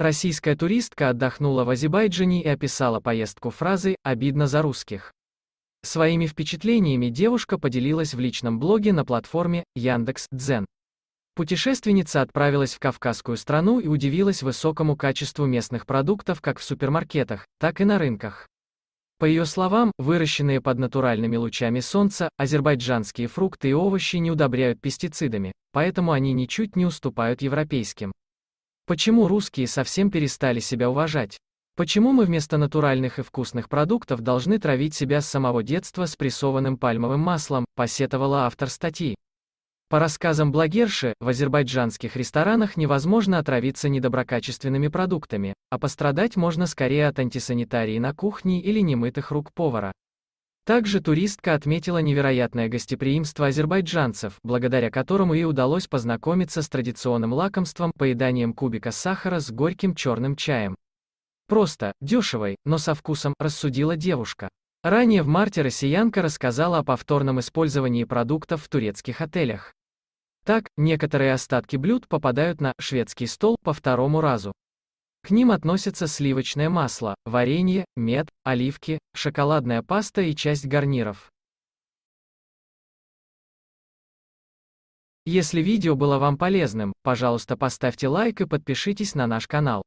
Российская туристка отдохнула в Азербайджане и описала поездку фразой «обидно за русских». Своими впечатлениями девушка поделилась в личном блоге на платформе Яндекс.Дзен. Путешественница отправилась в кавказскую страну и удивилась высокому качеству местных продуктов как в супермаркетах, так и на рынках. По ее словам, выращенные под натуральными лучами солнца, азербайджанские фрукты и овощи не удобряют пестицидами, поэтому они ничуть не уступают европейским. Почему русские совсем перестали себя уважать? Почему мы вместо натуральных и вкусных продуктов должны травить себя с самого детства с прессованным пальмовым маслом, посетовала автор статьи. По рассказам блогерши, в азербайджанских ресторанах невозможно отравиться недоброкачественными продуктами, а пострадать можно скорее от антисанитарии на кухне или немытых рук повара. Также туристка отметила невероятное гостеприимство азербайджанцев, благодаря которому ей удалось познакомиться с традиционным лакомством, поеданием кубика сахара с горьким черным чаем. Просто, дешевой, но со вкусом, рассудила девушка. Ранее в марте россиянка рассказала о повторном использовании продуктов в турецких отелях. Так, некоторые остатки блюд попадают на шведский стол по второму разу. К ним относятся сливочное масло, варенье, мед, оливки, шоколадная паста и часть гарниров. Если видео было вам полезным, пожалуйста поставьте лайк и подпишитесь на наш канал.